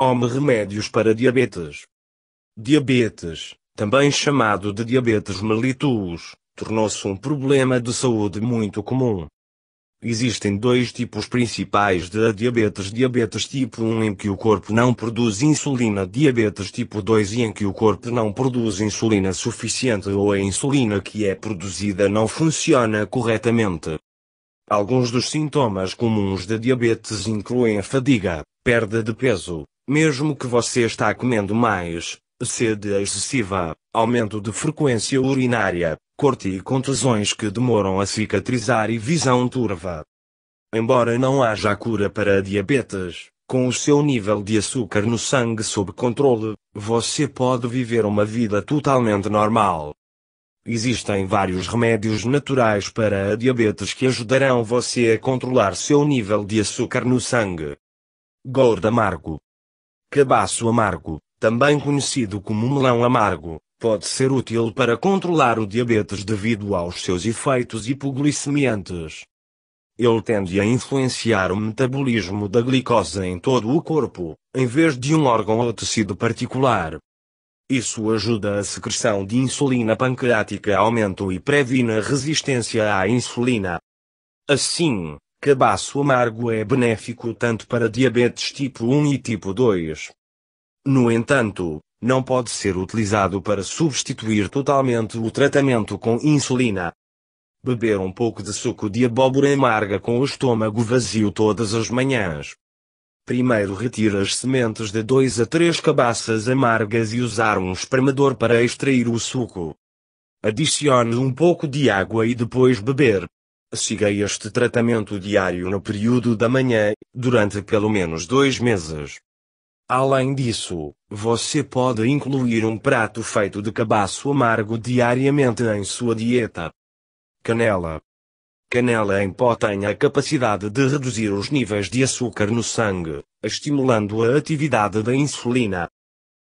Home remédios para diabetes. Diabetes, também chamado de diabetes mellitus, tornou-se um problema de saúde muito comum. Existem dois tipos principais de diabetes: diabetes tipo 1 em que o corpo não produz insulina, diabetes tipo 2 em que o corpo não produz insulina suficiente ou a insulina que é produzida não funciona corretamente. Alguns dos sintomas comuns de diabetes incluem a fadiga, perda de peso, mesmo que você está comendo mais, sede excessiva, aumento de frequência urinária, corte e contusões que demoram a cicatrizar e visão turva. Embora não haja cura para a diabetes, com o seu nível de açúcar no sangue sob controle, você pode viver uma vida totalmente normal. Existem vários remédios naturais para a diabetes que ajudarão você a controlar seu nível de açúcar no sangue. Gordo Cabaço amargo, também conhecido como melão amargo, pode ser útil para controlar o diabetes devido aos seus efeitos hipoglicemiantes. Ele tende a influenciar o metabolismo da glicose em todo o corpo, em vez de um órgão ou tecido particular. Isso ajuda a secreção de insulina pancreática a aumento e previne a resistência à insulina. Assim, Cabaço amargo é benéfico tanto para diabetes tipo 1 e tipo 2. No entanto, não pode ser utilizado para substituir totalmente o tratamento com insulina. Beber um pouco de suco de abóbora amarga com o estômago vazio todas as manhãs. Primeiro retire as sementes de 2 a 3 cabaças amargas e usar um espremador para extrair o suco. Adicione um pouco de água e depois beber. Siga este tratamento diário no período da manhã, durante pelo menos dois meses. Além disso, você pode incluir um prato feito de cabaço amargo diariamente em sua dieta. Canela. Canela em pó tem a capacidade de reduzir os níveis de açúcar no sangue, estimulando a atividade da insulina.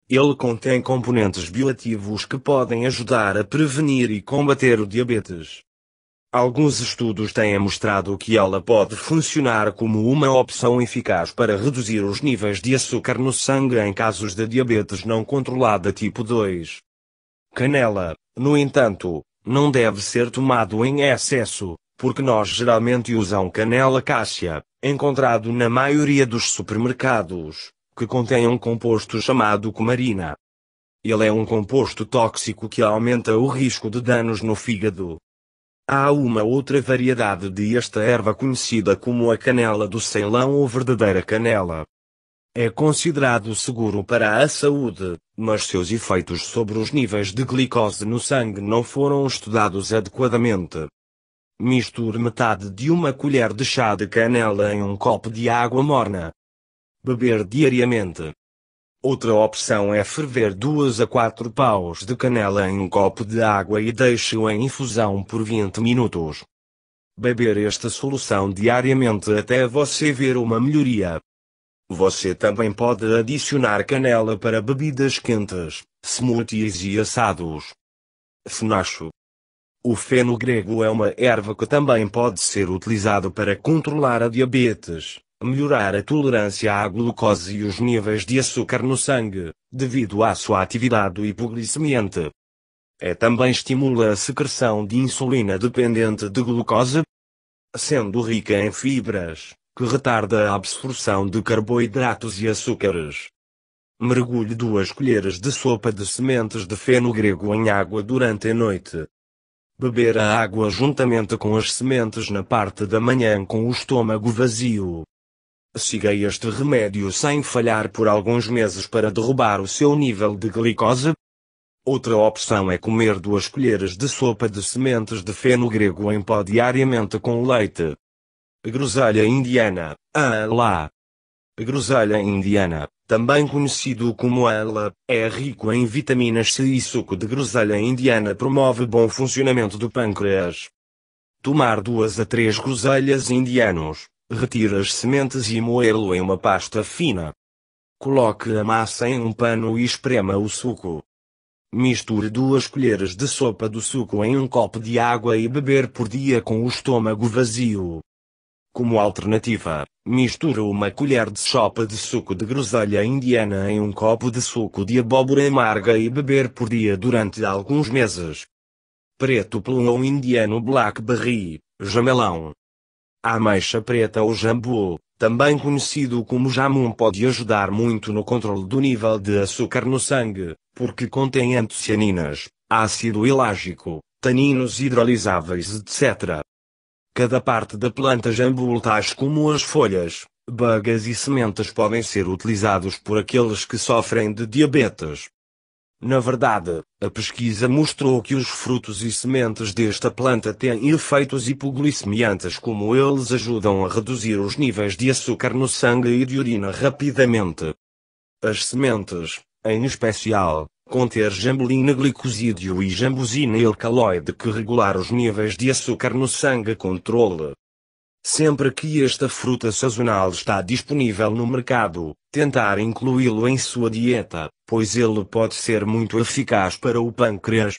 Ele contém componentes bioativos que podem ajudar a prevenir e combater o diabetes. Alguns estudos têm mostrado que ela pode funcionar como uma opção eficaz para reduzir os níveis de açúcar no sangue em casos de diabetes não controlada tipo 2. Canela, no entanto, não deve ser tomado em excesso, porque nós geralmente usamos canela cássia, encontrado na maioria dos supermercados, que contém um composto chamado cumarina. Ele é um composto tóxico que aumenta o risco de danos no fígado, Há uma outra variedade de esta erva conhecida como a canela do Ceilão ou verdadeira canela. É considerado seguro para a saúde, mas seus efeitos sobre os níveis de glicose no sangue não foram estudados adequadamente. Misture metade de uma colher de chá de canela em um copo de água morna. Beber diariamente. Outra opção é ferver 2 a 4 paus de canela em um copo de água e deixe-o em infusão por 20 minutos. Beber esta solução diariamente até você ver uma melhoria. Você também pode adicionar canela para bebidas quentes, smoothies e assados. Fenacho O feno grego é uma erva que também pode ser utilizado para controlar a diabetes, melhorar a tolerância à glucose e os níveis de açúcar no sangue, devido à sua atividade hipoglicemiante. É também estimula a secreção de insulina dependente de glucose, sendo rica em fibras, que retarda a absorção de carboidratos e açúcares. Mergulhe duas colheres de sopa de sementes de feno grego em água durante a noite. Beber a água juntamente com as sementes na parte da manhã com o estômago vazio. Siga este remédio sem falhar por alguns meses para derrubar o seu nível de glicose. Outra opção é comer duas colheres de sopa de sementes de feno grego em pó diariamente com leite. Groselha indiana, ala. Groselha indiana, também conhecido como ala, é rico em vitaminas C e suco de groselha indiana promove bom funcionamento do pâncreas. Tomar duas a três groselhas indianos, Retire as sementes e moê-lo em uma pasta fina. Coloque a massa em um pano e esprema o suco. Misture duas colheres de sopa do suco em um copo de água e beber por dia com o estômago vazio. Como alternativa, misture uma colher de sopa de suco de groselha indiana em um copo de suco de abóbora amarga e beber por dia durante alguns meses. Preto plum ou indiano blackberry, jamelão. A ameixa preta ou jambu, também conhecido como jamum pode ajudar muito no controle do nível de açúcar no sangue, porque contém antocianinas, ácido elágico, taninos hidrolisáveis etc. Cada parte da planta jambu tais como as folhas, bagas e sementes podem ser utilizados por aqueles que sofrem de diabetes, na verdade, a pesquisa mostrou que os frutos e sementes desta planta têm efeitos hipoglicemiantes como eles ajudam a reduzir os níveis de açúcar no sangue e de urina rapidamente. As sementes, em especial, conter jambolina glicosídeo e jambosina alcaloide que regular os níveis de açúcar no sangue controle, Sempre que esta fruta sazonal está disponível no mercado, tentar incluí-lo em sua dieta, pois ele pode ser muito eficaz para o pâncreas.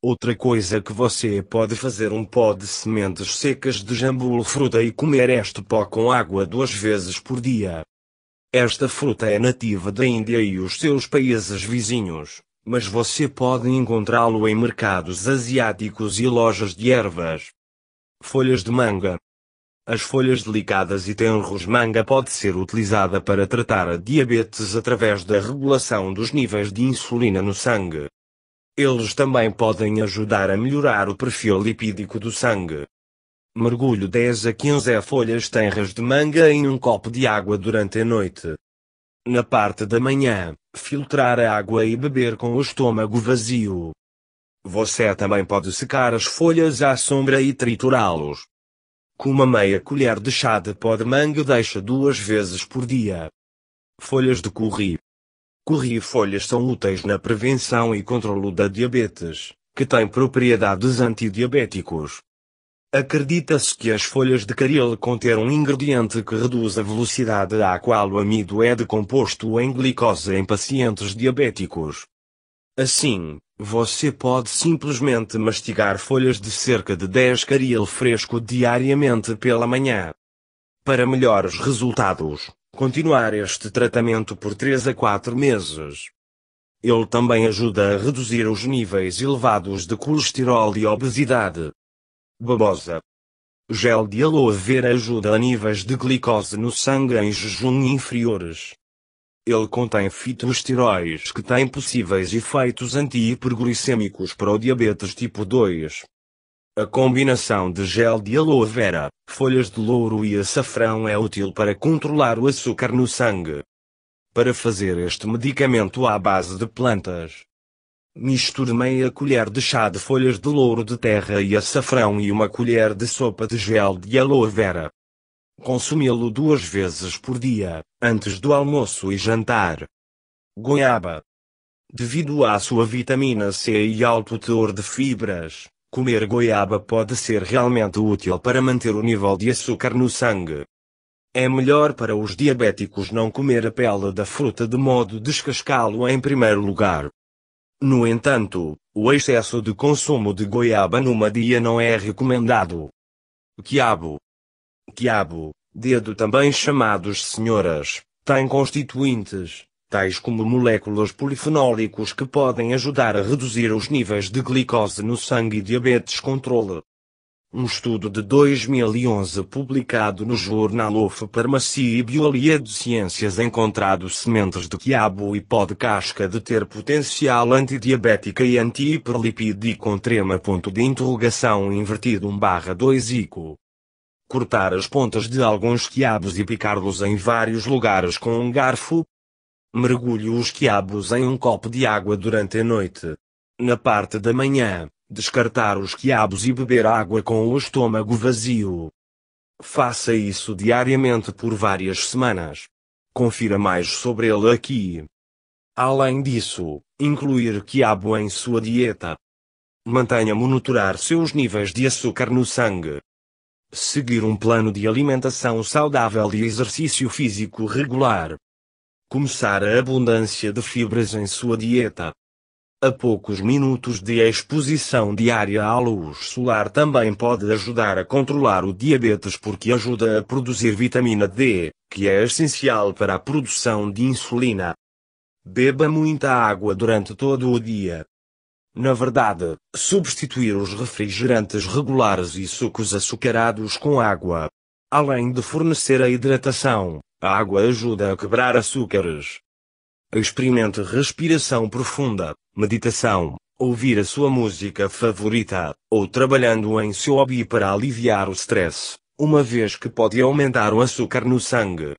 Outra coisa que você pode fazer um pó de sementes secas de jambul fruta e comer este pó com água duas vezes por dia. Esta fruta é nativa da Índia e os seus países vizinhos, mas você pode encontrá-lo em mercados asiáticos e lojas de ervas. Folhas de manga, as folhas delicadas e tenros manga pode ser utilizada para tratar a diabetes através da regulação dos níveis de insulina no sangue. Eles também podem ajudar a melhorar o perfil lipídico do sangue. Mergulho 10 a 15 folhas tenras de manga em um copo de água durante a noite. Na parte da manhã, filtrar a água e beber com o estômago vazio. Você também pode secar as folhas à sombra e triturá-los com uma meia colher de chá de pó de manga deixa duas vezes por dia. Folhas de curry. Curry e folhas são úteis na prevenção e controlo da diabetes, que tem propriedades antidiabéticos. Acredita-se que as folhas de caril contêm um ingrediente que reduz a velocidade à qual o amido é decomposto em glicose em pacientes diabéticos. Assim, você pode simplesmente mastigar folhas de cerca de 10 caril fresco diariamente pela manhã. Para melhores resultados, continuar este tratamento por 3 a 4 meses. Ele também ajuda a reduzir os níveis elevados de colesterol e obesidade. Babosa. Gel de aloe vera ajuda a níveis de glicose no sangue em jejum inferiores. Ele contém fitoesteróis que têm possíveis efeitos anti-hiperglicêmicos para o diabetes tipo 2. A combinação de gel de aloe vera, folhas de louro e açafrão é útil para controlar o açúcar no sangue. Para fazer este medicamento à base de plantas, misture meia colher de chá de folhas de louro de terra e açafrão e uma colher de sopa de gel de aloe vera. Consumi-lo duas vezes por dia, antes do almoço e jantar. Goiaba. Devido à sua vitamina C e alto teor de fibras, comer goiaba pode ser realmente útil para manter o nível de açúcar no sangue. É melhor para os diabéticos não comer a pele da fruta de modo descascá-lo em primeiro lugar. No entanto, o excesso de consumo de goiaba numa dia não é recomendado. Quiabo quiabo, dedo também chamados senhoras, têm constituintes, tais como moléculas polifenólicos que podem ajudar a reduzir os níveis de glicose no sangue e diabetes controle. Um estudo de 2011 publicado no jornal of Pharmacy e Biologia de Ciências encontrado sementes de quiabo e pó de casca de ter potencial antidiabética e anti-hiperlipídico com trema ponto de interrogação invertido 1 barra 2 ico cortar as pontas de alguns quiabos e picá-los em vários lugares com um garfo. Mergulhe os quiabos em um copo de água durante a noite. Na parte da manhã, descartar os quiabos e beber água com o estômago vazio. Faça isso diariamente por várias semanas. Confira mais sobre ele aqui. Além disso, incluir quiabo em sua dieta. Mantenha monitorar seus níveis de açúcar no sangue. Seguir um plano de alimentação saudável e exercício físico regular. Começar a abundância de fibras em sua dieta. A poucos minutos de exposição diária à luz solar também pode ajudar a controlar o diabetes porque ajuda a produzir vitamina D, que é essencial para a produção de insulina. Beba muita água durante todo o dia. Na verdade, substituir os refrigerantes regulares e sucos açucarados com água. Além de fornecer a hidratação, a água ajuda a quebrar açúcares. Experimente respiração profunda, meditação, ouvir a sua música favorita, ou trabalhando em seu hobby para aliviar o stress, uma vez que pode aumentar o açúcar no sangue.